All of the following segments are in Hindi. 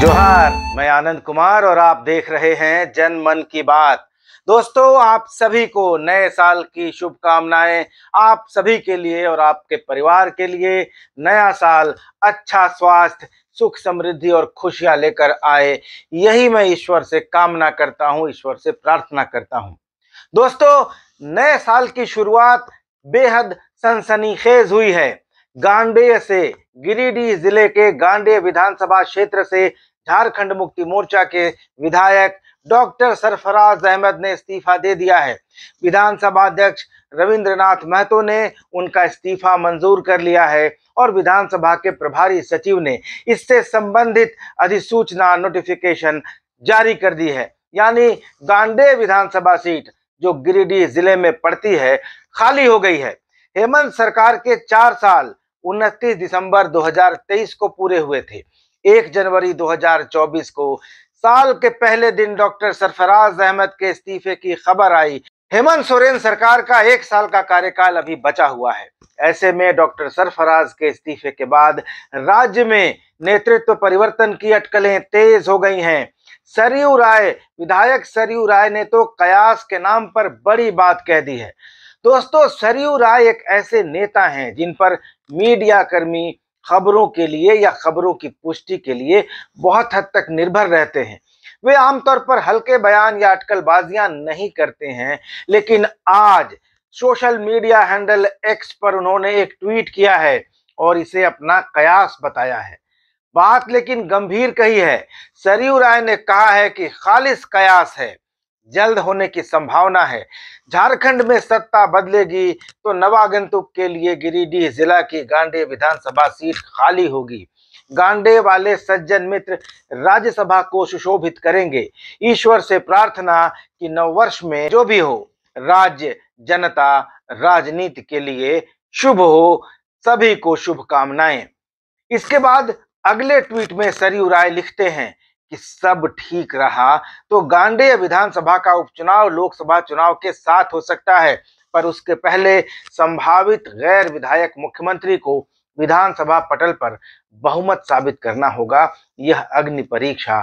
जोहार मैं आनंद कुमार और आप देख रहे हैं जन मन की बात दोस्तों आप सभी को नए साल की शुभकामनाएं आप सभी के लिए और आपके परिवार के लिए नया साल अच्छा स्वास्थ्य सुख समृद्धि और खुशियां लेकर आए यही मैं ईश्वर से कामना करता हूं ईश्वर से प्रार्थना करता हूं दोस्तों नए साल की शुरुआत बेहद सनसनीखेज हुई है गांडे से गिरिडीह जिले के गांडे विधानसभा क्षेत्र से झारखंड मुक्ति मोर्चा के विधायक डॉक्टर सरफराज अहमद ने इस्तीफा दे दिया है विधानसभा अध्यक्ष रविंद्रनाथ महतो ने उनका इस्तीफा मंजूर कर लिया है और विधानसभा के प्रभारी सचिव ने इससे संबंधित अधिसूचना नोटिफिकेशन जारी कर दी है यानी गांडे विधानसभा सीट जो गिरिडीह जिले में पड़ती है खाली हो गई है हेमंत सरकार के चार साल उनतीस दिसंबर 2023 को पूरे हुए थे एक जनवरी 2024 को साल के पहले दिन डॉक्टर सरफराज अहमद के इस्तीफे की खबर आई हेमंत सोरेन सरकार का एक साल का कार्यकाल अभी बचा हुआ है ऐसे में डॉक्टर सरफराज के इस्तीफे के बाद राज्य में नेतृत्व परिवर्तन की अटकलें तेज हो गई हैं सरयू राय विधायक सरयू राय ने तो कयास के नाम पर बड़ी बात कह दी है दोस्तों सरयू राय एक ऐसे नेता हैं जिन पर मीडिया कर्मी खबरों के लिए या खबरों की पुष्टि के लिए बहुत हद तक निर्भर रहते हैं वे आमतौर पर हल्के बयान या अटकलबाजियां नहीं करते हैं लेकिन आज सोशल मीडिया हैंडल एक्स पर उन्होंने एक ट्वीट किया है और इसे अपना कयास बताया है बात लेकिन गंभीर कही है सरयू राय ने कहा है कि खालिश कयास है जल्द होने की संभावना है झारखंड में सत्ता बदलेगी तो नवागंतुक के लिए गिरिडीह जिला की गांडे विधानसभा सीट खाली होगी गांडे वाले सज्जन मित्र राज्यसभा को सुशोभित करेंगे ईश्वर से प्रार्थना कि नववर्ष में जो भी हो राज्य जनता राजनीति के लिए शुभ हो सभी को शुभकामनाएं इसके बाद अगले ट्वीट में सरयू राय लिखते हैं कि सब ठीक रहा तो गांडेय विधानसभा का उपचुनाव लोकसभा चुनाव के साथ हो सकता है पर उसके पहले संभावित गैर विधायक मुख्यमंत्री को विधानसभा पटल पर बहुमत साबित करना होगा यह अग्नि परीक्षा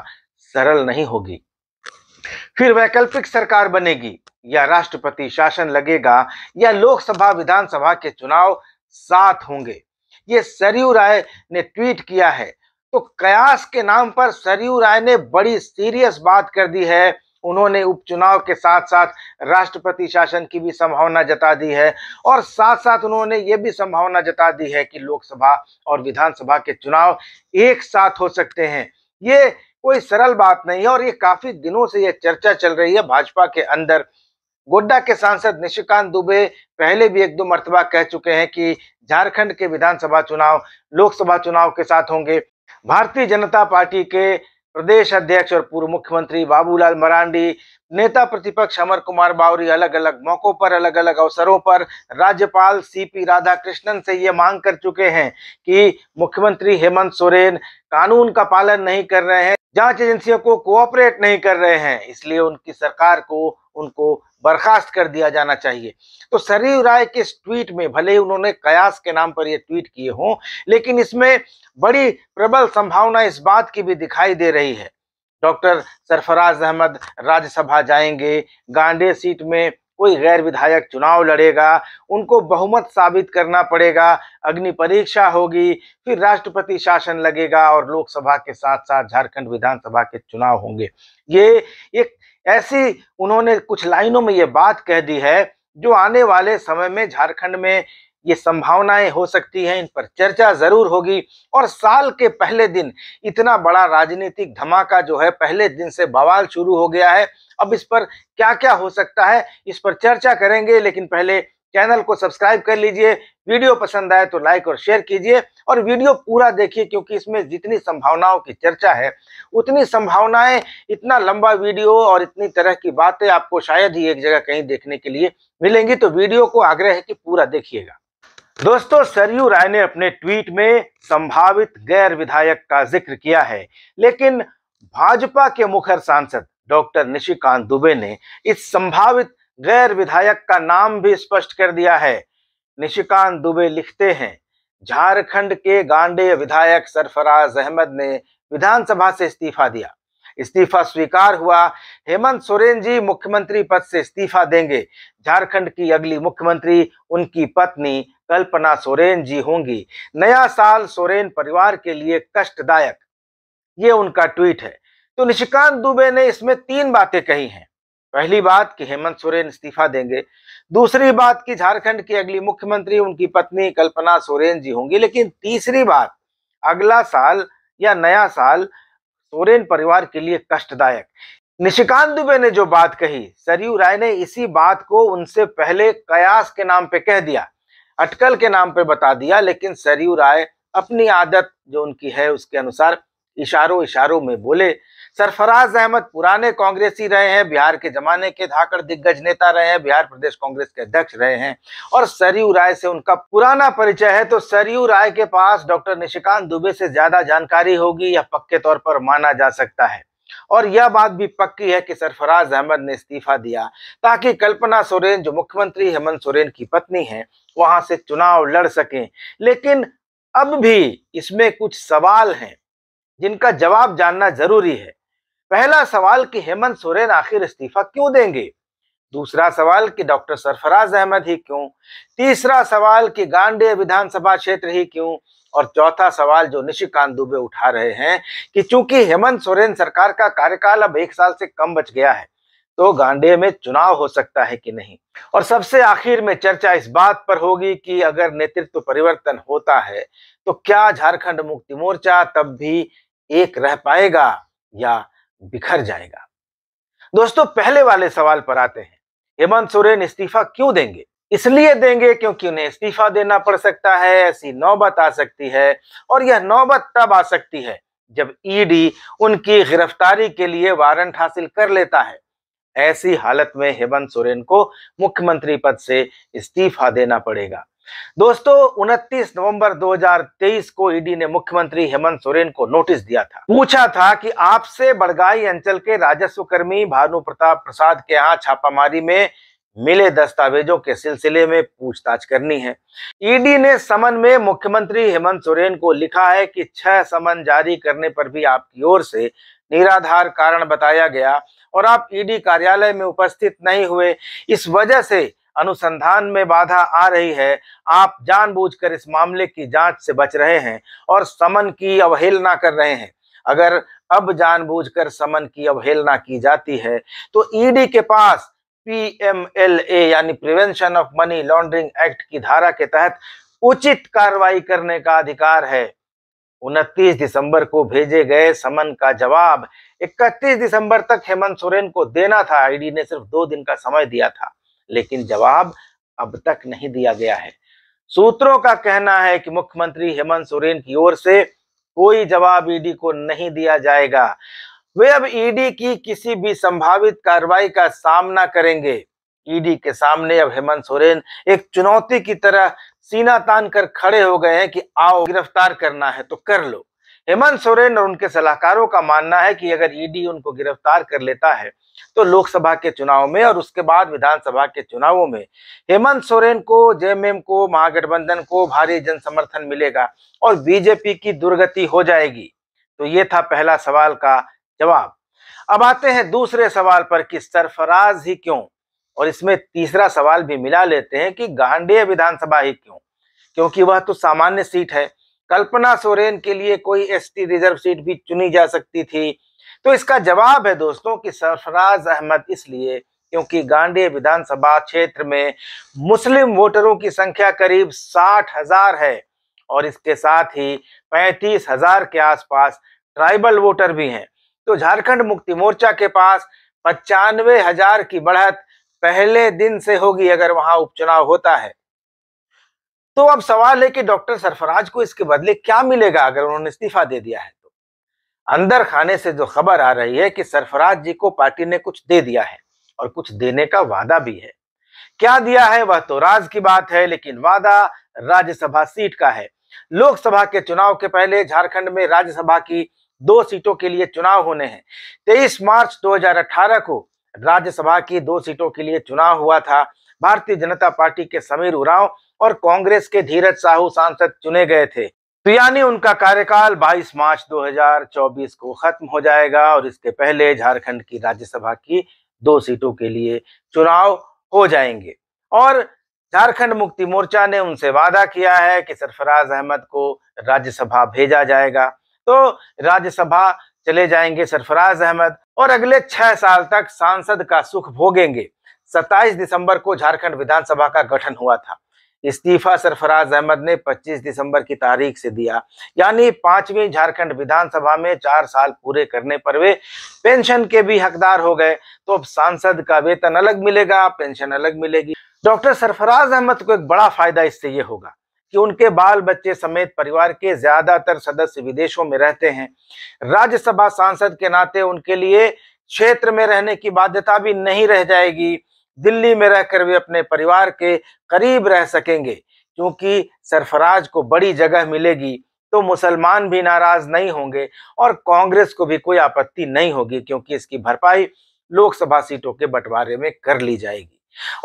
सरल नहीं होगी फिर वैकल्पिक सरकार बनेगी या राष्ट्रपति शासन लगेगा या लोकसभा विधानसभा के चुनाव साथ होंगे ये सरयू राय ने ट्वीट किया है तो कयास के नाम पर सरयू राय ने बड़ी सीरियस बात कर दी है उन्होंने उपचुनाव के साथ साथ राष्ट्रपति शासन की भी संभावना जता दी है और साथ साथ उन्होंने ये भी संभावना जता दी है कि लोकसभा और विधानसभा के चुनाव एक साथ हो सकते हैं ये कोई सरल बात नहीं है और ये काफी दिनों से ये चर्चा चल रही है भाजपा के अंदर गोड्डा के सांसद निशिकांत दुबे पहले भी एक दो मरतबा कह चुके हैं कि झारखंड के विधानसभा चुनाव लोकसभा चुनाव के साथ होंगे भारतीय जनता पार्टी के प्रदेश अध्यक्ष और पूर्व मुख्यमंत्री बाबूलाल मरांडी नेता प्रतिपक्ष अमर कुमार बावरी अलग अलग मौकों पर अलग अलग अवसरों पर राज्यपाल सीपी राधाकृष्णन से ये मांग कर चुके हैं कि मुख्यमंत्री हेमंत सोरेन कानून का पालन नहीं कर रहे हैं जांच एजेंसियों को कोऑपरेट नहीं कर रहे हैं इसलिए उनकी सरकार को उनको बर्खास्त कर दिया जाना चाहिए तो सरयू राय के इस ट्वीट में भले ही उन्होंने कयास के नाम पर ये ट्वीट किए हों लेकिन इसमें बड़ी प्रबल संभावना इस बात की भी दिखाई दे रही है डॉक्टर सरफराज अहमद राज्यसभा जाएंगे गांडे सीट में कोई गैर विधायक चुनाव लड़ेगा उनको बहुमत साबित करना पड़ेगा अग्नि परीक्षा होगी फिर राष्ट्रपति शासन लगेगा और लोकसभा के साथ साथ झारखंड विधानसभा के चुनाव होंगे ये एक ऐसी उन्होंने कुछ लाइनों में ये बात कह दी है जो आने वाले समय में झारखंड में ये संभावनाएं हो सकती हैं इन पर चर्चा जरूर होगी और साल के पहले दिन इतना बड़ा राजनीतिक धमाका जो है पहले दिन से बवाल शुरू हो गया है अब इस पर क्या क्या हो सकता है इस पर चर्चा करेंगे लेकिन पहले चैनल को सब्सक्राइब कर लीजिए वीडियो पसंद आए तो लाइक और शेयर कीजिए और वीडियो पूरा देखिए क्योंकि इसमें जितनी संभावनाओं की चर्चा है उतनी संभावनाएं इतना लंबा वीडियो और इतनी तरह की बातें आपको शायद ही एक जगह कहीं देखने के लिए मिलेंगी तो वीडियो को आग्रह है कि पूरा देखिएगा दोस्तों सरयू राय ने अपने ट्वीट में संभावित गैर विधायक का जिक्र किया है लेकिन भाजपा के मुखर सांसद डॉक्टर निशिकांत दुबे ने इस संभावित गैर विधायक का नाम भी स्पष्ट कर दिया है निशिकांत दुबे लिखते हैं झारखंड के गांडे विधायक सरफराज अहमद ने विधानसभा से इस्तीफा दिया इस्तीफा स्वीकार हुआ हेमंत सोरेन जी मुख्यमंत्री पद से इस्तीफा देंगे झारखंड की अगली मुख्यमंत्री उनकी पत्नी कल्पना सोरेन जी होंगी नया साल सोरेन परिवार के लिए कष्टदायक ये उनका ट्वीट है तो निशिकांत दुबे ने इसमें तीन बातें कही हैं पहली बात कि हेमंत सोरेन इस्तीफा देंगे दूसरी बात कि झारखंड की अगली मुख्यमंत्री उनकी पत्नी कल्पना सोरेन जी होंगी लेकिन तीसरी बात अगला साल या नया साल सोरेन परिवार के लिए कष्टदायक निशिकांत दुबे ने जो बात कही सरयू राय ने इसी बात को उनसे पहले कयास के नाम पे कह दिया अटकल के नाम पे बता दिया लेकिन सरयू राय अपनी आदत जो उनकी है उसके अनुसार इशारों इशारों में बोले सरफराज अहमद पुराने कांग्रेसी रहे हैं बिहार के जमाने के धाकड़ दिग्गज नेता रहे हैं बिहार प्रदेश कांग्रेस के अध्यक्ष रहे हैं और सरयू राय से उनका पुराना परिचय है तो सरयू राय के पास डॉक्टर निशिकांत दुबे से ज्यादा जानकारी होगी यह पक्के तौर पर माना जा सकता है और यह बात भी पक्की है कि सरफराज अहमद ने इस्तीफा दिया ताकि कल्पना सोरेन जो मुख्यमंत्री हेमंत सोरेन की पत्नी है वहां से चुनाव लड़ सकें लेकिन अब भी इसमें कुछ सवाल हैं जिनका जवाब जानना जरूरी है पहला सवाल कि हेमंत सोरेन आखिर इस्तीफा क्यों देंगे दूसरा सवाल कि डॉक्टर सरफराज अहमद ही क्यों तीसरा सवाल कि गांडे विधानसभा क्षेत्र ही क्यों और चौथा सवाल जो निशिकांत दुबे उठा रहे हैं कि चूंकि हेमंत सोरेन सरकार का कार्यकाल अब एक साल से कम बच गया है तो गांडे में चुनाव हो सकता है कि नहीं और सबसे आखिर में चर्चा इस बात पर होगी कि अगर नेतृत्व परिवर्तन होता है तो क्या झारखंड मुक्ति मोर्चा तब भी एक रह पाएगा या बिखर जाएगा दोस्तों पहले वाले सवाल पर आते हैं हेमंत सोरेन इस्तीफा क्यों देंगे इसलिए देंगे क्योंकि उन्हें इस्तीफा देना पड़ सकता है ऐसी नौबत आ सकती है और यह नौबत तब आ सकती है जब ईडी उनकी गिरफ्तारी के लिए वारंट हासिल कर लेता है ऐसी हालत में हेमंत सोरेन को मुख्यमंत्री पद से इस्तीफा देना पड़ेगा दोस्तों 29 नवंबर 2023 को ईडी e ने मुख्यमंत्री हेमंत सोरेन को नोटिस दिया था पूछा था कि आपसे बड़गाई अंचल के राजस्व कर्मी भानु प्रताप प्रसाद के यहाँ छापामारी में मिले दस्तावेजों के सिलसिले में पूछताछ करनी है ईडी e ने समन में मुख्यमंत्री हेमंत सोरेन को लिखा है कि छह समन जारी करने पर भी आपकी ओर से निराधार कारण बताया गया और आप ईडी e कार्यालय में उपस्थित नहीं हुए इस वजह से अनुसंधान में बाधा आ रही है आप जानबूझकर इस मामले की जांच से बच रहे हैं और समन की अवहेलना कर रहे हैं अगर अब जानबूझकर समन की अवहेलना की जाती है तो ईडी e के पास ए यानी prevention of money laundering act की धारा के तहत उचित कार्रवाई करने का अधिकार है 29 दिसंबर को भेजे गए समन का जवाब 31 दिसंबर तक हेमंत सोरेन को देना था आईडी ने सिर्फ दो दिन का समय दिया था लेकिन जवाब अब तक नहीं दिया गया है सूत्रों का कहना है कि मुख्यमंत्री हेमंत सोरेन की ओर से कोई जवाब ईडी को नहीं दिया जाएगा वे अब ईडी की किसी भी संभावित कार्रवाई का सामना करेंगे ईडी के सामने अब हेमंत सोरेन एक चुनौती की तरह सीना तान कर खड़े हो गए हैं कि आओ गिरफ्तार करना है तो कर लो हेमंत सोरेन और उनके सलाहकारों का मानना है कि अगर ईडी उनको गिरफ्तार कर लेता है तो लोकसभा के चुनाव में और उसके बाद विधानसभा के चुनावों में हेमंत सोरेन को जेएमएम को महागठबंधन को भारी जन समर्थन मिलेगा और बीजेपी की दुर्गति हो जाएगी तो ये था पहला सवाल का जवाब अब आते हैं दूसरे सवाल पर कि सरफराज ही क्यों और इसमें तीसरा सवाल भी मिला लेते हैं कि गांडे विधानसभा ही क्यों क्योंकि वह तो सामान्य सीट है कल्पना सोरेन के लिए कोई एसटी रिजर्व सीट भी चुनी जा सकती थी तो इसका जवाब है दोस्तों कि सरफराज अहमद इसलिए क्योंकि गांधी विधानसभा क्षेत्र में मुस्लिम वोटरों की संख्या करीब साठ हजार है और इसके साथ ही पैंतीस हजार के आसपास ट्राइबल वोटर भी हैं तो झारखंड मुक्ति मोर्चा के पास पचानवे हजार की बढ़त पहले दिन से होगी अगर वहां उपचुनाव होता है तो अब सवाल है कि डॉक्टर सरफराज को इसके बदले क्या मिलेगा अगर उन्होंने इस्तीफा दे दिया है तो अंदर खाने से जो खबर आ रही है कि सरफराज जी को पार्टी ने कुछ दे दिया है और कुछ देने का वादा भी है क्या दिया है वह तो राज की बात है लेकिन वादा राज्यसभा सीट का है लोकसभा के चुनाव के पहले झारखंड में राज्यसभा की दो सीटों के लिए चुनाव होने हैं तेईस मार्च दो को राज्यसभा की दो सीटों के लिए चुनाव हुआ था भारतीय जनता पार्टी के समीर उराव और कांग्रेस के धीरज साहू सांसद चुने गए थे तो यानी उनका कार्यकाल 22 मार्च 2024 को खत्म हो जाएगा और इसके पहले झारखंड की राज्यसभा की दो सीटों के लिए चुनाव हो जाएंगे और झारखंड मुक्ति मोर्चा ने उनसे वादा किया है कि सरफराज अहमद को राज्यसभा भेजा जाएगा तो राज्यसभा चले जाएंगे सरफराज अहमद और अगले छह साल तक सांसद का सुख भोगेंगे 27 दिसंबर को झारखंड विधानसभा का गठन हुआ था इस्तीफा सरफराज अहमद ने 25 दिसंबर की तारीख से दिया यानी पांचवी झारखंड विधानसभा में चार साल पूरे करने पर वे पेंशन के भी हकदार हो गए तो अब सांसद का वेतन अलग मिलेगा पेंशन अलग मिलेगी डॉक्टर सरफराज अहमद को एक बड़ा फायदा इससे ये होगा कि उनके बाल बच्चे समेत परिवार के ज्यादातर सदस्य विदेशों में रहते हैं राज्यसभा सांसद के नाते उनके लिए क्षेत्र में रहने की बाध्यता भी नहीं रह जाएगी दिल्ली में रहकर वे अपने परिवार के करीब रह सकेंगे क्योंकि सरफराज को बड़ी जगह मिलेगी तो मुसलमान भी नाराज नहीं होंगे और कांग्रेस को भी कोई आपत्ति नहीं होगी क्योंकि इसकी भरपाई लोकसभा सीटों के बंटवारे में कर ली जाएगी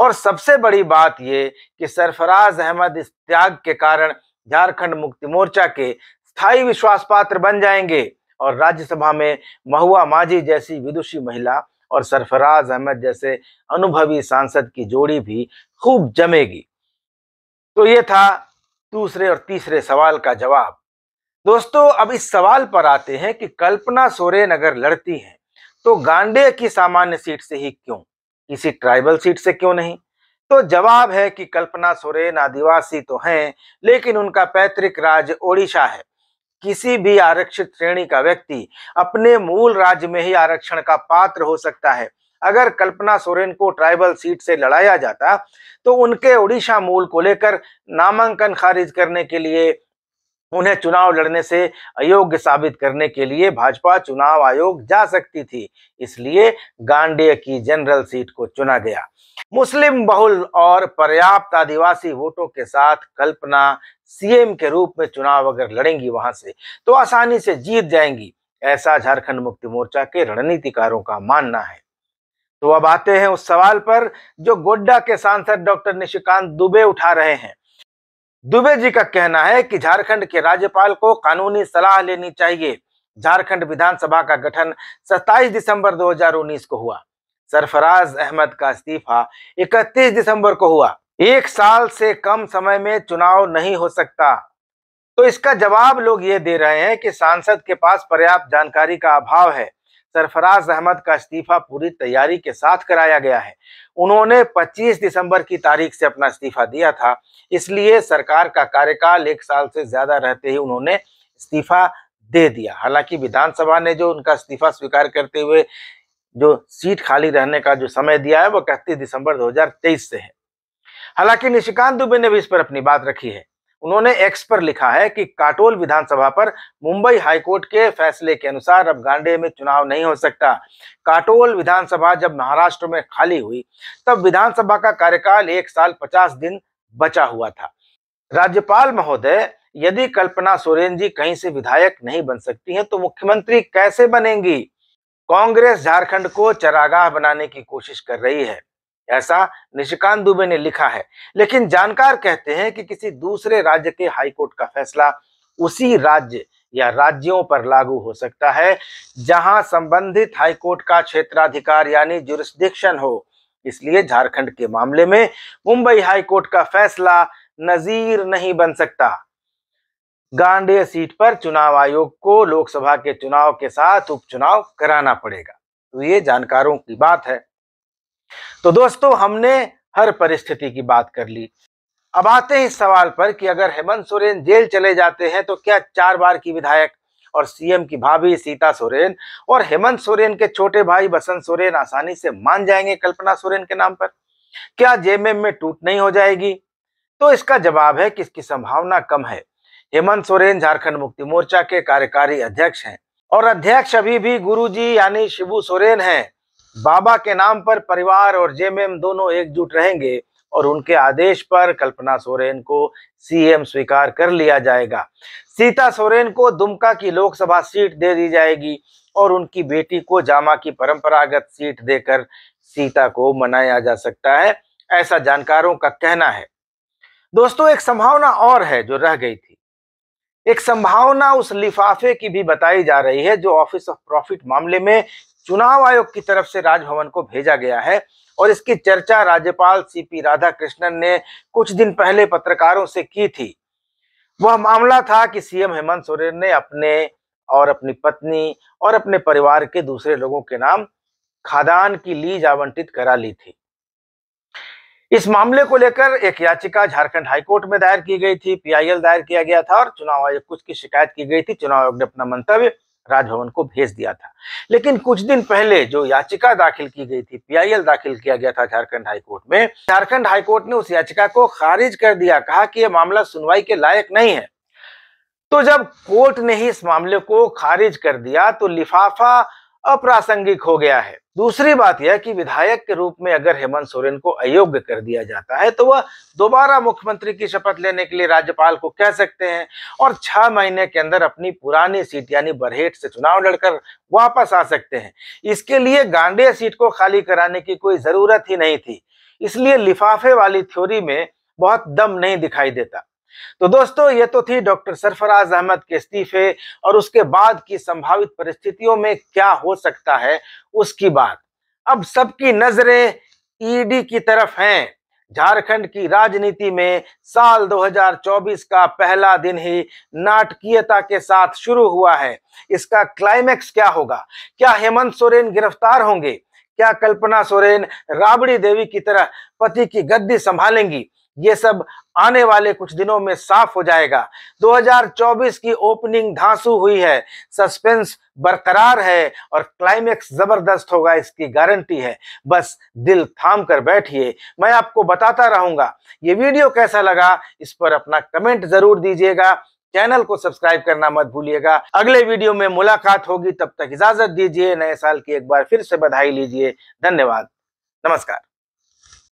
और सबसे बड़ी बात यह कि सरफराज अहमद इस त्याग के कारण झारखंड मुक्ति मोर्चा के स्थायी विश्वास पात्र बन जाएंगे और राज्यसभा में महुआ माझी जैसी विदुषी महिला और सरफराज अहमद जैसे अनुभवी सांसद की जोड़ी भी खूब जमेगी तो ये था दूसरे और तीसरे सवाल का जवाब दोस्तों अब इस सवाल पर आते हैं कि कल्पना सोरेन अगर लड़ती हैं तो गांडे की सामान्य सीट से ही क्यों किसी ट्राइबल सीट से क्यों नहीं तो जवाब है कि कल्पना सोरेन आदिवासी तो हैं लेकिन उनका पैतृक राज्य ओडिशा है किसी भी आरक्षित श्रेणी का व्यक्ति अपने मूल राज्य में ही आरक्षण का पात्र हो सकता है अगर कल्पना सोरेन को ट्राइबल सीट से लड़ाया जाता तो उनके उड़ीसा मूल को लेकर नामांकन खारिज करने के लिए उन्हें चुनाव लड़ने से अयोग्य साबित करने के लिए भाजपा चुनाव आयोग जा सकती थी इसलिए गांडे की जनरल सीट को चुना गया मुस्लिम बहुल और पर्याप्त आदिवासी वोटों के साथ कल्पना सीएम के रूप में चुनाव अगर लड़ेंगी वहां से तो आसानी से जीत जाएंगी ऐसा झारखंड मुक्ति मोर्चा के रणनीतिकारों का मानना है तो अब आते हैं उस सवाल पर जो गोड्डा के सांसद डॉक्टर निशिकांत दुबे उठा रहे हैं दुबे जी का कहना है कि झारखंड के राज्यपाल को कानूनी सलाह लेनी चाहिए झारखंड विधानसभा का गठन 27 दिसंबर 2019 को हुआ सरफराज अहमद का इस्तीफा 31 दिसंबर को हुआ एक साल से कम समय में चुनाव नहीं हो सकता तो इसका जवाब लोग ये दे रहे हैं कि सांसद के पास पर्याप्त जानकारी का अभाव है सरफराज अहमद का इस्तीफा पूरी तैयारी के साथ कराया गया है उन्होंने 25 दिसंबर की तारीख से अपना इस्तीफा दिया था इसलिए सरकार का कार्यकाल एक साल से ज्यादा रहते ही उन्होंने इस्तीफा दे दिया हालांकि विधानसभा ने जो उनका इस्तीफा स्वीकार करते हुए जो सीट खाली रहने का जो समय दिया है वो इकतीस दिसंबर 2023 से है हालांकि निशिकांत दुबे ने भी इस पर अपनी बात रखी है उन्होंने एक्स पर लिखा है कि काटोल विधानसभा पर मुंबई हाईकोर्ट के फैसले के अनुसार अब गांडे में चुनाव नहीं हो सकता काटोल विधानसभा जब महाराष्ट्र में खाली हुई तब विधानसभा का कार्यकाल एक साल पचास दिन बचा हुआ था राज्यपाल महोदय यदि कल्पना सोरेन जी कहीं से विधायक नहीं बन सकती हैं तो मुख्यमंत्री कैसे बनेंगी कांग्रेस झारखंड को चरागाह बनाने की कोशिश कर रही है ऐसा निशिकांत दुबे ने लिखा है लेकिन जानकार कहते हैं कि किसी दूसरे राज्य के हाईकोर्ट का फैसला उसी राज्य या राज्यों पर लागू हो सकता है जहां संबंधित हाईकोर्ट का क्षेत्राधिकार यानी जुरिस्डिक्शन हो इसलिए झारखंड के मामले में मुंबई हाईकोर्ट का फैसला नजीर नहीं बन सकता गांडेय सीट पर चुनाव आयोग को लोकसभा के चुनाव के साथ उपचुनाव कराना पड़ेगा तो ये जानकारों की बात है तो दोस्तों हमने हर परिस्थिति की बात कर ली अब आते हैं इस सवाल पर कि अगर हेमंत सोरेन जेल चले जाते हैं तो क्या चार बार की विधायक और सीएम की भाभी सीता सोरेन और हेमंत सोरेन के छोटे भाई बसंत सोरेन आसानी से मान जाएंगे कल्पना सोरेन के नाम पर क्या जेएमएम में टूट नहीं हो जाएगी तो इसका जवाब है कि इसकी संभावना कम है हेमंत सोरेन झारखंड मुक्ति मोर्चा के कार्यकारी अध्यक्ष हैं और अध्यक्ष अभी भी गुरुजी यानी शिबू सोरेन हैं बाबा के नाम पर परिवार और जेएमएम दोनों एकजुट रहेंगे और उनके आदेश पर कल्पना सोरेन को सीएम स्वीकार कर लिया जाएगा सीता सोरेन को दुमका की लोकसभा सीट दे दी जाएगी और उनकी बेटी को जामा की परंपरागत सीट देकर सीता को मनाया जा सकता है ऐसा जानकारों का कहना है दोस्तों एक संभावना और है जो रह गई थी एक संभावना उस लिफाफे की भी बताई जा रही है जो ऑफिस ऑफ प्रॉफिट मामले में चुनाव आयोग की तरफ से राजभवन को भेजा गया है और इसकी चर्चा राज्यपाल सीपी कृष्णन ने कुछ दिन पहले पत्रकारों से की थी वह मामला था कि सीएम हेमंत सोरेन ने अपने और अपनी पत्नी और अपने परिवार के दूसरे लोगों के नाम खादान की लीज आवंटित करा ली थी इस मामले को लेकर एक याचिका झारखंड हाईकोर्ट में दायर की गई थी पीआईएल दायर किया गया था और चुनाव आयोग कुछ की शिकायत की गई थी चुनाव आयोग ने अपना मंतव्य राजभवन को भेज दिया था लेकिन कुछ दिन पहले जो याचिका दाखिल की गई थी पीआईएल दाखिल किया गया था झारखंड हाईकोर्ट में झारखंड हाईकोर्ट ने उस याचिका को खारिज कर दिया कहा कि यह मामला सुनवाई के लायक नहीं है तो जब कोर्ट ने ही इस मामले को खारिज कर दिया तो लिफाफा अप्रासंगिक हो गया है दूसरी बात यह कि विधायक के रूप में अगर हेमंत सोरेन को अयोग्य कर दिया जाता है तो वह दोबारा मुख्यमंत्री की शपथ लेने के लिए राज्यपाल को कह सकते हैं और छह महीने के अंदर अपनी पुरानी सीट यानी बरहेट से चुनाव लड़कर वापस आ सकते हैं इसके लिए गांडे सीट को खाली कराने की कोई जरूरत ही नहीं थी इसलिए लिफाफे वाली थ्योरी में बहुत दम नहीं दिखाई देता तो दोस्तों ये तो थी डॉक्टर सरफराज अहमद के इस्तीफे और उसके बाद की संभावित परिस्थितियों में क्या हो सकता है उसकी बात अब सबकी नजरें ईडी की तरफ हैं झारखंड की राजनीति में साल 2024 का पहला दिन ही नाटकीयता के साथ शुरू हुआ है इसका क्लाइमैक्स क्या होगा क्या हेमंत सोरेन गिरफ्तार होंगे क्या कल्पना सोरेन राबड़ी देवी की तरह पति की गद्दी संभालेंगी ये सब आने वाले कुछ दिनों में साफ हो जाएगा 2024 की ओपनिंग धांसू हुई है सस्पेंस बरकरार है और क्लाइमेक्स जबरदस्त होगा इसकी गारंटी है बस दिल थाम कर बैठिए मैं आपको बताता रहूंगा ये वीडियो कैसा लगा इस पर अपना कमेंट जरूर दीजिएगा चैनल को सब्सक्राइब करना मत भूलिएगा अगले वीडियो में मुलाकात होगी तब तक इजाजत दीजिए नए साल की एक बार फिर से बधाई लीजिए धन्यवाद नमस्कार